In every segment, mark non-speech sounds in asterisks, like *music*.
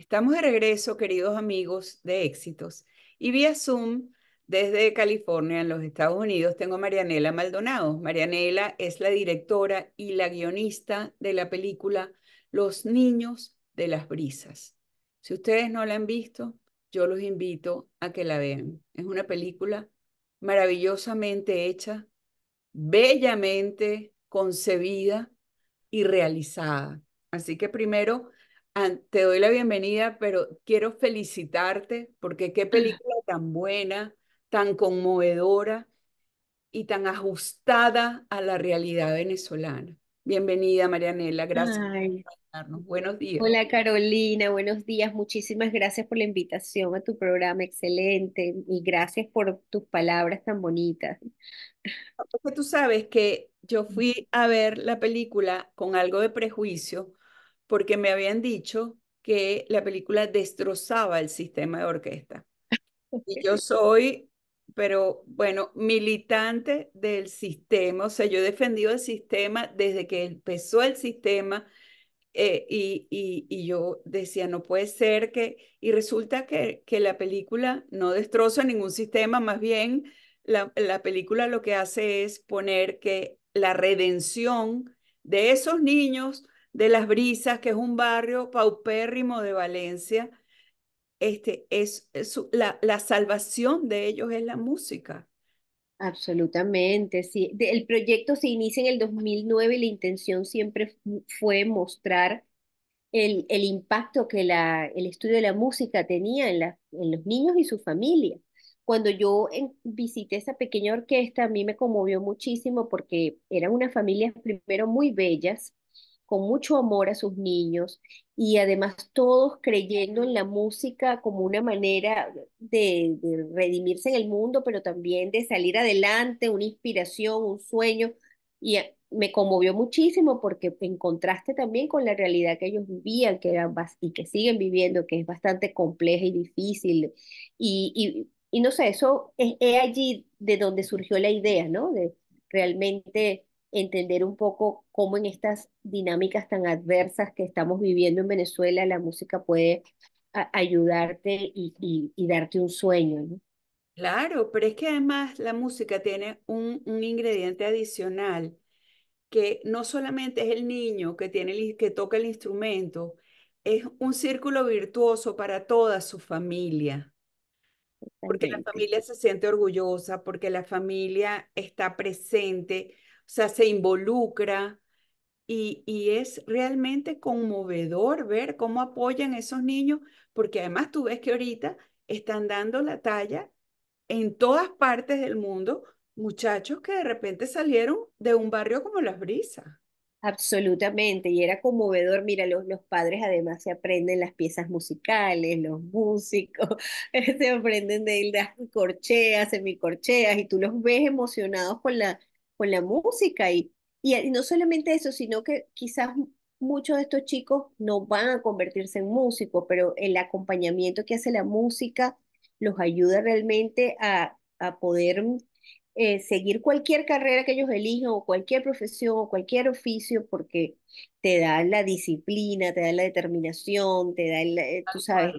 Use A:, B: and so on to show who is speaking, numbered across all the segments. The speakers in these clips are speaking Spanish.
A: Estamos de regreso, queridos amigos de Éxitos, y vía Zoom desde California, en los Estados Unidos, tengo a Marianela Maldonado. Marianela es la directora y la guionista de la película Los Niños de las Brisas. Si ustedes no la han visto, yo los invito a que la vean. Es una película maravillosamente hecha, bellamente concebida y realizada. Así que primero te doy la bienvenida, pero quiero felicitarte porque qué película tan buena, tan conmovedora y tan ajustada a la realidad venezolana. Bienvenida, Marianela, gracias por invitarnos. Buenos días. Hola,
B: Carolina, buenos días. Muchísimas gracias por la invitación a tu programa, excelente, y gracias por tus palabras tan bonitas.
A: Porque tú sabes que yo fui a ver la película con algo de prejuicio, porque me habían dicho que la película destrozaba el sistema de orquesta. yo soy, pero bueno, militante del sistema, o sea, yo he defendido el sistema desde que empezó el sistema eh, y, yo decía, no puede ser que, y resulta que, que la película no destroza ningún sistema, más bien la, la película lo que hace es poner que la redención de esos niños de Las Brisas, que es un barrio paupérrimo de Valencia,
B: este, es, la, salvación de ellos es la música. Absolutamente, sí. el proyecto se inicia en el 2009 y la intención siempre fue mostrar el, impacto que la, el estudio de la música tenía en, la, en los niños y su familia. Cuando yo visité esa pequeña orquesta, a mí me conmovió muchísimo porque eran unas familias primero muy bellas, con mucho amor a sus niños y además todos creyendo en la música como una manera de, redimirse en el mundo, pero también de salir adelante, una inspiración, un sueño. Y eh, me conmovió muchísimo porque en contraste también con la realidad que ellos vivían que eran, y que siguen viviendo, que es bastante compleja y difícil. Y, y, no sé, eso es allí de donde surgió la idea, ¿no? De realmente entender un poco cómo en estas dinámicas tan adversas que estamos viviendo en Venezuela, la música puede ayudarte y, darte un sueño.
A: Claro, pero es que además la música tiene un, ingrediente adicional que no solamente es el niño que, tiene que toca el instrumento, es un círculo virtuoso para toda su familia. Porque la familia se siente orgullosa, porque la familia está presente, sea, se involucra y, y es realmente conmovedor ver cómo apoyan esos niños, porque además tú ves que ahorita están dando la talla en todas partes del mundo, muchachos que de repente salieron de un barrio como Las Brisas.
B: Absolutamente, y era conmovedor. Mira, los, los padres además se aprenden las piezas musicales, los músicos, *laughs* se aprenden de las corcheas, semicorcheas, y tú los ves emocionados con la, con la música y, y, no solamente eso, sino que quizás muchos de estos chicos no van a convertirse en músicos, pero el acompañamiento que hace la música los ayuda realmente a, a poder eh, seguir cualquier carrera que ellos elijan o cualquier profesión o cualquier oficio porque te da la disciplina, te da la determinación, te da, el, eh, tú sabes,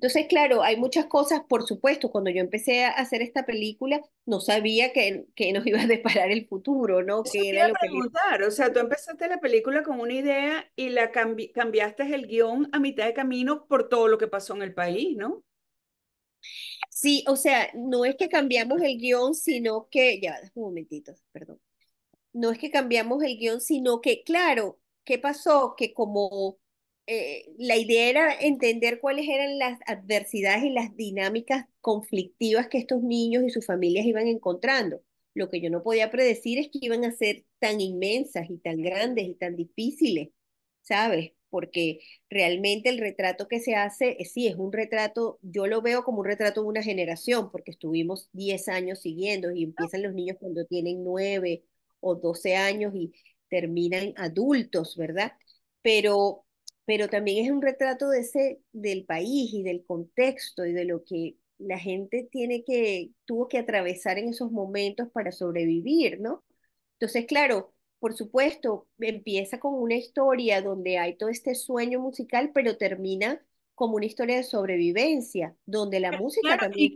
B: entonces, claro, hay muchas cosas, por supuesto, cuando yo empecé a hacer esta película, no sabía que, que nos *laughs* iba a deparar el futuro, ¿no? Te que era preguntar,
A: o sea, tú empezaste la película con una idea y la cambiaste el guión a mitad de camino por todo lo que pasó en el país, ¿no?
B: Sí, o sea, no es que cambiamos el guión, sino que, ya, un momentito, perdón. No es que cambiamos el guión, sino que, claro, ¿qué pasó? Que como eh, la idea era entender cuáles eran las adversidades y las dinámicas conflictivas que estos niños y sus familias iban encontrando. Lo que yo no podía predecir es que iban a ser tan inmensas y tan grandes y tan difíciles, ¿sabes? Porque realmente el retrato que se hace, eh, sí, es un retrato, yo lo veo como un retrato de una generación, porque estuvimos 10 años siguiendo y empiezan los niños cuando tienen 9 o 12 años y terminan adultos, ¿verdad? Pero pero también es un retrato de ese, del país y del contexto y de lo que la gente tiene que, tuvo que atravesar en esos momentos para sobrevivir, ¿no? Entonces, claro, por supuesto, empieza con una historia donde hay todo este sueño musical, pero termina como una historia de sobrevivencia, donde la música también...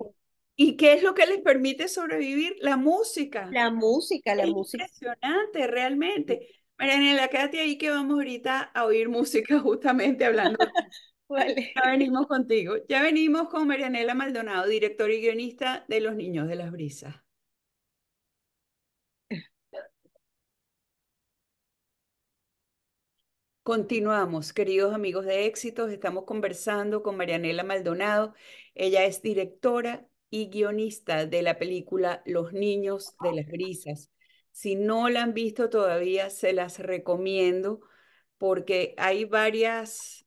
A: Y, qué es lo que les permite sobrevivir? La música. La música, la es música. Impresionante, realmente. Marianela, quédate ahí que vamos ahorita a oír música justamente hablando. *laughs* Ya venimos contigo. Ya venimos con Marianela Maldonado, directora y guionista de Los Niños de las Brisas. Continuamos, queridos amigos de Éxitos. Estamos conversando con Marianela Maldonado. Ella es directora y guionista de la película Los Niños de las Brisas, si no la han visto todavía, se las recomiendo porque hay varias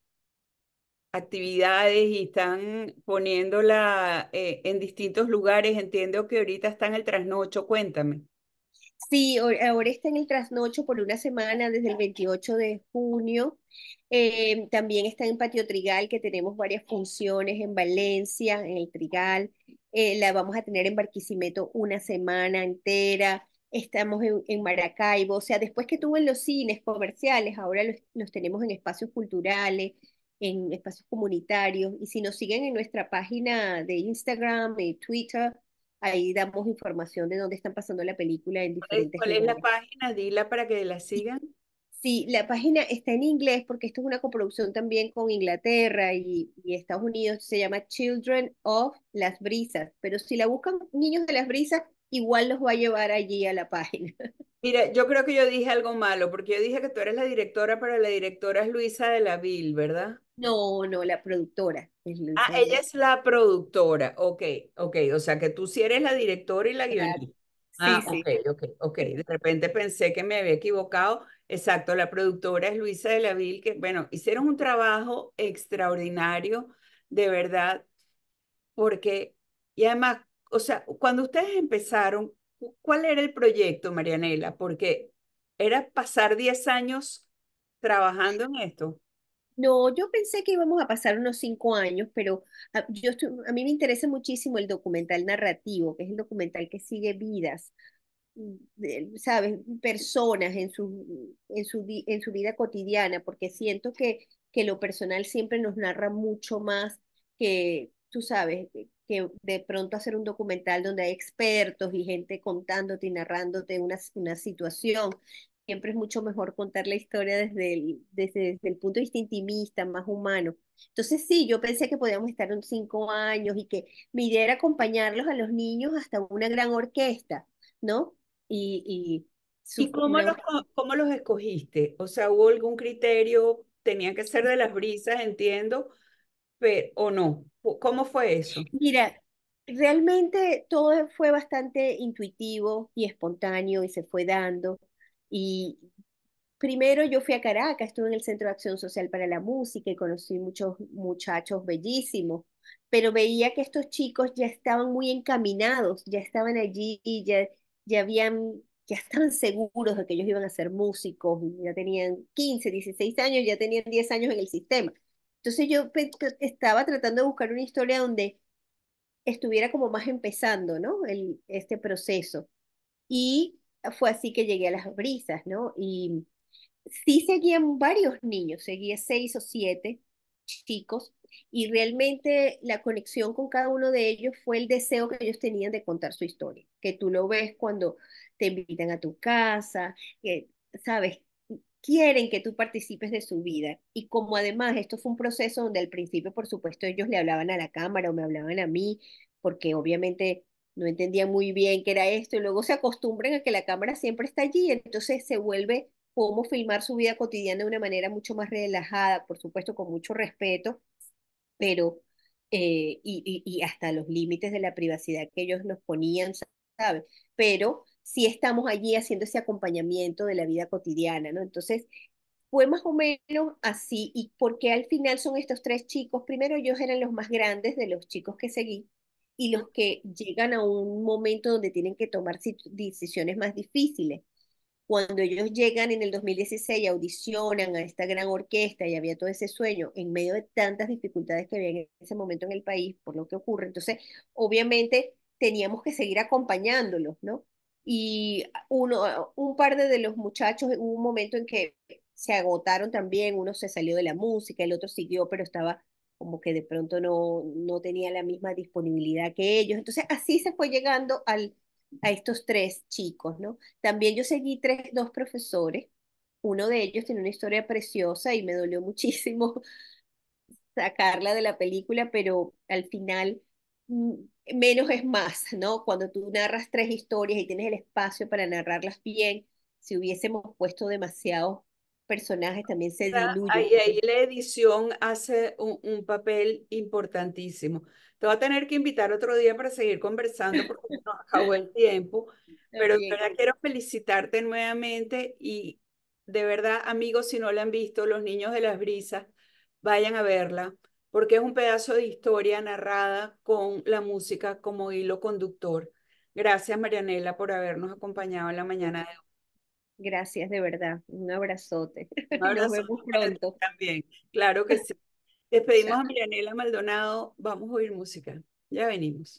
A: actividades y están poniéndola eh, en distintos lugares. Entiendo que ahorita está en el trasnocho, cuéntame.
B: Sí, ahora está en el trasnocho por una semana desde el 28 de junio. Eh, también está en Patio Trigal, que tenemos varias funciones en Valencia, en el Trigal. Eh, la vamos a tener en Barquisimeto una semana entera estamos en, Maracaibo, o sea, después que tuvo en los cines comerciales, ahora los, tenemos en espacios culturales, en espacios comunitarios, y si nos siguen en nuestra página de Instagram, y Twitter, ahí damos información de dónde están pasando la película en diferentes lugares. cuál es la página? Dila para que la sigan. Sí, la página está en inglés porque esto es una coproducción también con Inglaterra y, y, Estados Unidos, se llama Children of las Brisas, pero si la buscan Niños de las Brisas, igual los va a llevar allí a la página. *laughs*
A: Mira, yo creo que yo dije algo malo, porque yo dije que tú eres la directora, pero la directora es Luisa de la Vil, ¿verdad?
B: No, no, la
A: productora. ah, ella es la productora, ok, ok, o sea que tú sí eres la directora y la guionista. ah, ok, ok, ok. De repente pensé que me había equivocado. Exacto, la productora es Luisa de la Vil, que bueno, hicieron un trabajo extraordinario, de verdad, porque, y además o sea, cuando ustedes empezaron, ¿cuál era el proyecto, Marianela? Porque era pasar 10 años
B: trabajando en esto. No, yo pensé que íbamos a pasar unos 5 años, pero a, ah, yo a mí me interesa muchísimo el documental narrativo, que es el documental que sigue vidas, ¿sabes? Personas en su, en su, en su vida cotidiana, porque siento que, que lo personal siempre nos narra mucho más que, tú sabes, que de pronto hacer un documental donde hay expertos y gente contándote y narrándote una, una situación. Siempre es mucho mejor contar la historia desde el, desde, el punto de vista intimista, más humano. Entonces sí, yo pensé que podíamos estar en cinco años y que mi idea era acompañarlos a los niños hasta una gran orquesta, ¿no?
A: Y, y, cómo, los, cómo los escogiste? O sea, ¿hubo algún criterio? Tenían que ser de las brisas, entiendo o no? ¿Cómo fue eso?
B: Mira, realmente todo fue bastante intuitivo y espontáneo y se fue dando. Y primero yo fui a Caracas, estuve en el Centro de Acción Social para la Música y conocí muchos muchachos bellísimos, pero veía que estos chicos ya estaban muy encaminados, ya estaban allí y ya, ya habían ya estaban seguros de que ellos iban a ser músicos, ya tenían 15, 16 años, ya tenían 10 años en el sistema. Entonces yo estaba tratando de buscar una historia donde estuviera como más empezando, ¿no? El, este proceso. Y fue así que llegué a las brisas, ¿no? Y sí seguían varios niños, seguía seis o siete chicos, y realmente la conexión con cada uno de ellos fue el deseo que ellos tenían de contar su historia, que tú lo ves cuando te invitan a tu casa, que, sabes, quieren que tú participes de su vida. Y como además esto fue un proceso donde al principio, por supuesto, ellos le hablaban a la cámara o me hablaban a mí, porque obviamente no entendía muy bien qué era esto, y luego se acostumbran a que la cámara siempre está allí, entonces se vuelve como filmar su vida cotidiana de una manera mucho más relajada, por supuesto, con mucho respeto, pero eh, y, y hasta los límites de la privacidad que ellos nos ponían, ¿sabes? Pero si estamos allí haciendo ese acompañamiento de la vida cotidiana, ¿no? Entonces, fue más o menos así, y porque al final son estos tres chicos, primero ellos eran los más grandes de los chicos que seguí, y los que llegan a un momento donde tienen que tomar decisiones más difíciles. Cuando ellos llegan en el 2016, audicionan a esta gran orquesta y había todo ese sueño en medio de tantas dificultades que había en ese momento en el país por lo que ocurre. Entonces, obviamente teníamos que seguir acompañándolos, ¿no? y uno, un par de, los muchachos hubo un momento en que se agotaron también, uno se salió de la música, el otro siguió, pero estaba como que de pronto no, no tenía la misma disponibilidad que ellos. Entonces así se fue llegando al, a estos tres chicos, ¿no? También yo seguí tres, dos profesores, uno de ellos tiene una historia preciosa y me dolió *laughs* muchísimo sacarla de la película, pero al final mm, menos es más, ¿no? Cuando tú narras tres historias y tienes el espacio para narrarlas bien, si hubiésemos puesto demasiados personajes también se diluye. Ahí, ahí
A: la edición hace un, papel importantísimo. Te voy a tener que invitar otro día para seguir conversando porque nos acabó el tiempo,
B: *laughs* pero yo
A: quiero felicitarte nuevamente y de verdad, amigos, si no la han visto, los niños de las brisas, vayan a verla porque es un pedazo de historia narrada con la música como hilo conductor. Gracias, Marianela, por habernos acompañado en la mañana de hoy. Gracias, de verdad. Un abrazote. Un *laughs* Nos vemos pronto. También, claro que *laughs* sí. Despedimos a Marianela Maldonado. Vamos a oír música. Ya venimos.